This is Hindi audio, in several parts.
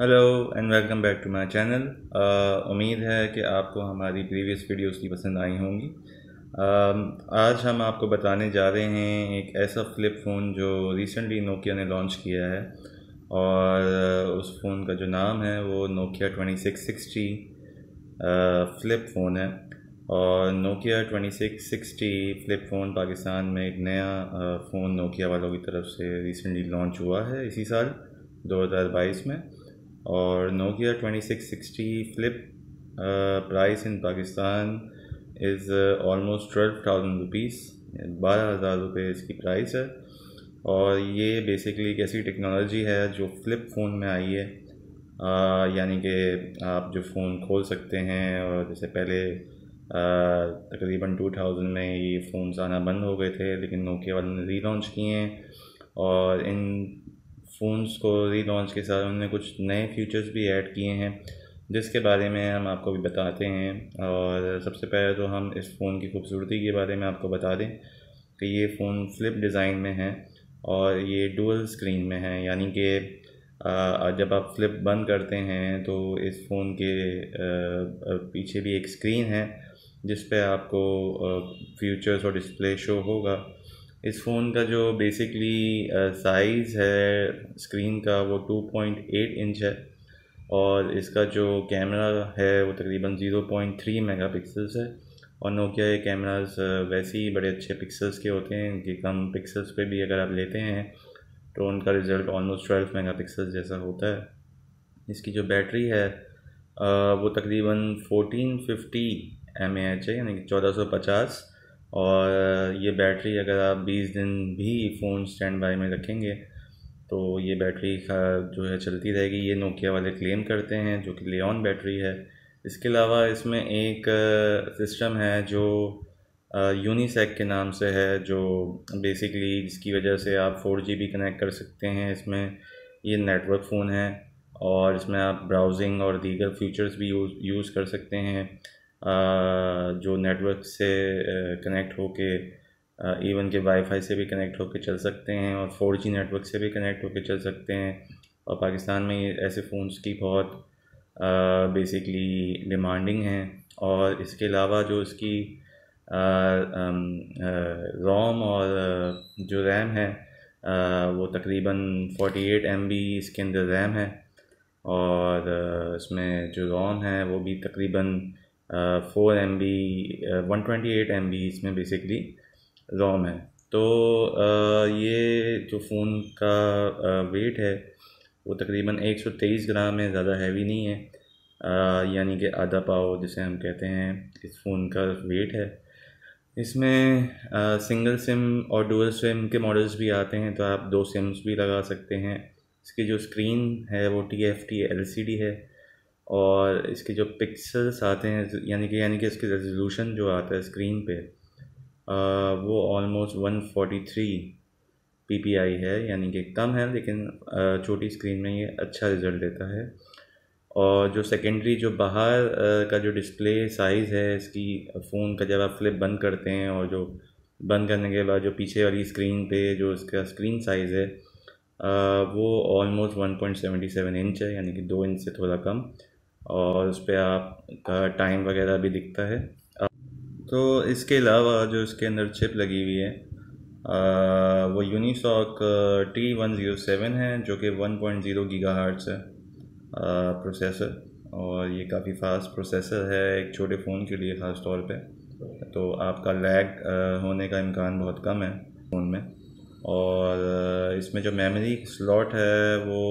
hello and welcome back to my channel उम्मीद है कि आपको हमारी प्रीवियस वीडियोस की पसंद आई होंगी uh, आज हम आपको बताने जा रहे हैं एक ऐसा फ्लिप फ़ोन जो रिसेंटली नोकिया ने लॉन्च किया है और uh, उस फ़ोन का जो नाम है वो नोकिया 2660 फ्लिप फ़ोन है और नोकिया 2660 फ्लिप फ़ोन पाकिस्तान में एक नया फ़ोन uh, नोकिया वालों की तरफ से रिसेंटली लॉन्च हुआ है इसी साल 2022 में और Nokia 2660 flip price in Pakistan is almost twelve thousand rupees बारह हज़ार रुपये इसकी प्राइस है और ये बेसिकली एक ऐसी टेक्नोलॉजी है जो फ्लिप फ़ोन में आई है uh, यानी कि आप जो फ़ोन खोल सकते हैं और जैसे पहले uh, तकरीबन टू थाउजेंड में ये फ़ोन आना बंद हो गए थे लेकिन नोकिया वाले ने री लॉन्च किए हैं और इन फ़ोन्स को रीलॉन्च के साथ उन्होंने कुछ नए फीचर्स भी ऐड किए हैं जिसके बारे में हम आपको भी बताते हैं और सबसे पहले तो हम इस फ़ोन की खूबसूरती के बारे में आपको बता दें कि ये फ़ोन फ्लिप डिज़ाइन में है और ये डुअल स्क्रीन में है यानी कि जब आप फ्लिप बंद करते हैं तो इस फ़ोन के पीछे भी एक स्क्रीन है जिस पे आपको फीचर्स और डिस्प्ले शो होगा इस फ़ोन का जो बेसिकली साइज़ है स्क्रीन का वो 2.8 इंच है और इसका जो कैमरा है वो तकरीबन 0.3 मेगापिक्सल्स है और नोकिया के कैमराज वैसे ही बड़े अच्छे पिक्सल्स के होते हैं कि कम पिक्सल्स पे भी अगर आप लेते हैं तो उनका रिज़ल्ट ऑलमोस्ट ट्वेल्व मेगा जैसा होता है इसकी जो बैटरी है वो तकरीबन फोटीन फिफ्टी एम एच है यानी कि चौदह सौ पचास और ये बैटरी अगर आप बीस दिन भी फ़ोन स्टैंड बाई में रखेंगे तो ये बैटरी जो है चलती रहेगी ये नोकिया वाले क्लेम करते हैं जो कि लेन बैटरी है इसके अलावा इसमें एक सिस्टम है जो यूनिसेक के नाम से है जो बेसिकली जिसकी वजह से आप फोर जी भी कनेक्ट कर सकते हैं इसमें ये नेटवर्क फ़ोन है और इसमें आप ब्राउजिंग और दीगर फीचर्स भी यूज़ कर सकते हैं जो नेटवर्क से कनेक्ट होके इवन के वाईफाई से भी कनेक्ट होके चल सकते हैं और फोर जी नेटवर्क से भी कनेक्ट होके चल सकते हैं और पाकिस्तान में ऐसे फ़ोन्स की बहुत बेसिकली डिमांडिंग हैं और इसके अलावा जो इसकी रोम और जो रैम है वो तकरीबन 48 एम इसके अंदर रैम है और इसमें जो रोम है वो भी तकरीबन four M B one twenty eight M B इसमें बेसिकली रोम है तो uh, ये जो फ़ोन का वेट है वो तकरीबन एक सौ तेईस ग्राम है ज़्यादा हैवी नहीं है यानी कि आधा पाओ जिसे हम कहते हैं इस फ़ोन का वेट है इसमें सिंगल सिम और डुअल सिम के मॉडल्स भी आते हैं तो आप दो सिम्स भी लगा सकते हैं इसकी जो स्क्रीन है वो T F T L C D है और इसके जो पिक्सल्स आते हैं यानी कि यानी कि इसके रेजोल्यूशन जो आता है स्क्रीन पे आ, वो ऑलमोस्ट 143 आई है यानी कि कम है लेकिन छोटी स्क्रीन में ये अच्छा रिज़ल्ट देता है और जो सेकेंडरी जो बाहर का जो डिस्प्ले साइज़ है इसकी फ़ोन का जब आप फ्लिप बंद करते हैं और जो बंद करने के बाद जो पीछे वाली स्क्रीन पे जो इसका स्क्रीन साइज़ है वो ऑलमोस्ट 1.77 इंच है यानी कि दो इंच से थोड़ा कम और उस पर आपका टाइम वगैरह भी दिखता है तो इसके अलावा जो इसके अंदर चिप लगी हुई है आ, वो Unisoc T one zero seven है जो कि one point zero giga hertz है आ, प्रोसेसर और ये काफ़ी फास्ट प्रोसेसर है एक छोटे फ़ोन के लिए ख़ास तौर पे तो आपका लैग होने का इम्कान बहुत कम है फ़ोन में और इसमें जो मेमोरी स्लॉट है वो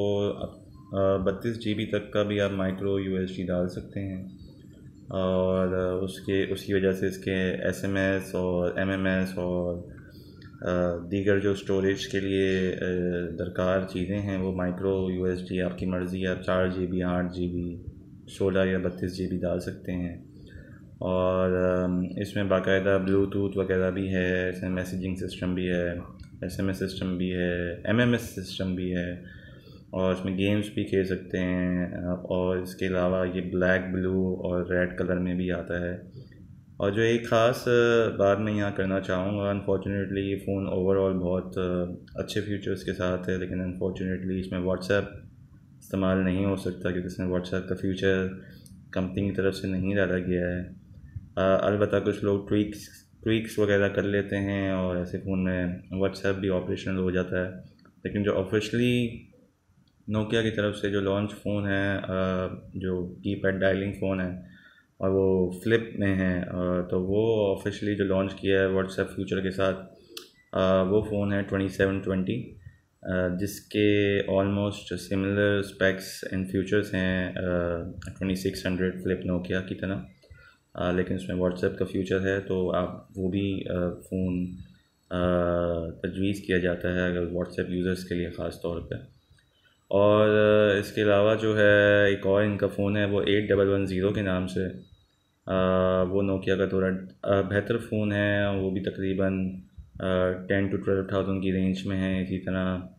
बत्तीस जी तक का भी आप माइक्रो यू डाल सकते हैं और उसके उसकी वजह से इसके एस एम एस और एम एम एस और दीगर जो स्टोरेज के लिए दरकार चीज़ें हैं वो माइक्रो यू आपकी मर्ज़ी आप चार जी बी आठ जी बी सोलह या बत्तीस जी बी डाल सकते हैं और इसमें बाकायदा ब्लूटूथ वगैरह भी है इसमें मैसेजिंग सिस्टम भी है एस एम एस सिस्टम भी है एम एम एस सिस्टम भी है और इसमें गेम्स भी खेल सकते हैं और इसके अलावा ये ब्लैक ब्लू और रेड कलर में भी आता है और जो एक ख़ास बात मैं यहाँ करना चाहूँगा अनफॉर्चुनेटली ये फ़ोन ओवरऑल बहुत अच्छे फीचर्स के साथ है लेकिन अनफॉर्चुनेटली इसमें व्हाट्सएप इस्तेमाल नहीं हो सकता क्योंकि इसमें व्हाट्सएप का फ्यूचर कंपनी की तरफ से नहीं डाला गया है अलबत् कुछ लोग ट्विक्स ट्विक्स वगैरह कर लेते हैं और ऐसे फ़ोन में व्हाट्सएप भी ऑपरेशनल हो जाता है लेकिन जो ऑफिशली नोकिया की तरफ से जो लॉन्च फ़ोन है जो की पैड डायलिंग फ़ोन है और वो फ्लिप में है तो वो ऑफिशली जो लॉन्च किया है व्हाट्सएप फ्यूचर के साथ वो फ़ोन है ट्वेंटी सेवन ट्वेंटी जिसके almost similar specs and futures हैं twenty six hundred flip Nokia की तरह लेकिन उसमें व्हाट्सएप का फ्यूचर है तो आप वो भी फ़ोन तजवीज़ किया जाता है अगर व्हाट्सएप यूज़र्स के लिए ख़ास तौर पर और इसके अलावा जो है एक और इनका फ़ोन है वो एट डबल वन ज़ीरो के नाम से आ, वो नोकिया का थोड़ा बेहतर फ़ोन है वो भी तकरीबन टेन टू ट्वेल्व थाउजेंड की रेंज में है इसी तरह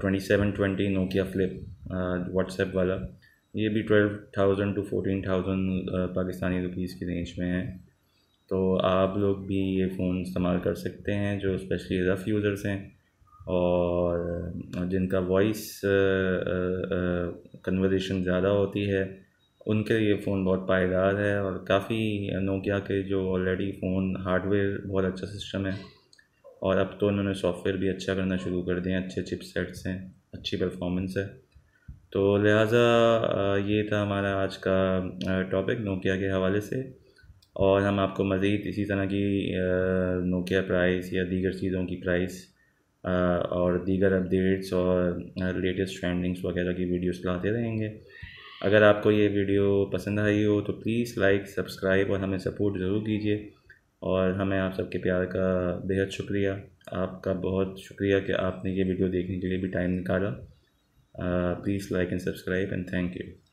twenty seven twenty Nokia flip WhatsApp वाला ये भी twelve thousand to fourteen thousand Pakistani rupees की रेंज में है तो आप लोग भी ये फ़ोन इस्तेमाल कर सकते हैं जो स्पेशली रफ़ यूज़र्स हैं और जिनका वॉइस कन्वर्जेशन ज़्यादा होती है उनके लिए फ़ोन बहुत पायदार है और काफ़ी नोकिया के जो ऑलरेडी फ़ोन हार्डवेयर बहुत अच्छा सिस्टम है और अब तो उन्होंने सॉफ्टवेयर भी अच्छा करना शुरू कर दिया अच्छे चिप सेट्स हैं अच्छी परफॉर्मेंस है तो लिहाजा ये था हमारा आज का टॉपिक नोकिया के हवाले से और हम आपको मज़ीद इसी तरह की नोकिया प्राइस या दीगर चीज़ों की प्राइस और दीगर अपडेट्स और लेटेस्ट ट्रेंडिंग्स वगैरह की वीडियोस लाते रहेंगे अगर आपको ये वीडियो पसंद आई हो तो प्लीज़ लाइक सब्सक्राइब और हमें सपोर्ट ज़रूर कीजिए और हमें आप सबके प्यार का बेहद शुक्रिया आपका बहुत शुक्रिया कि आपने ये वीडियो देखने के लिए भी टाइम निकाला please like and subscribe and thank you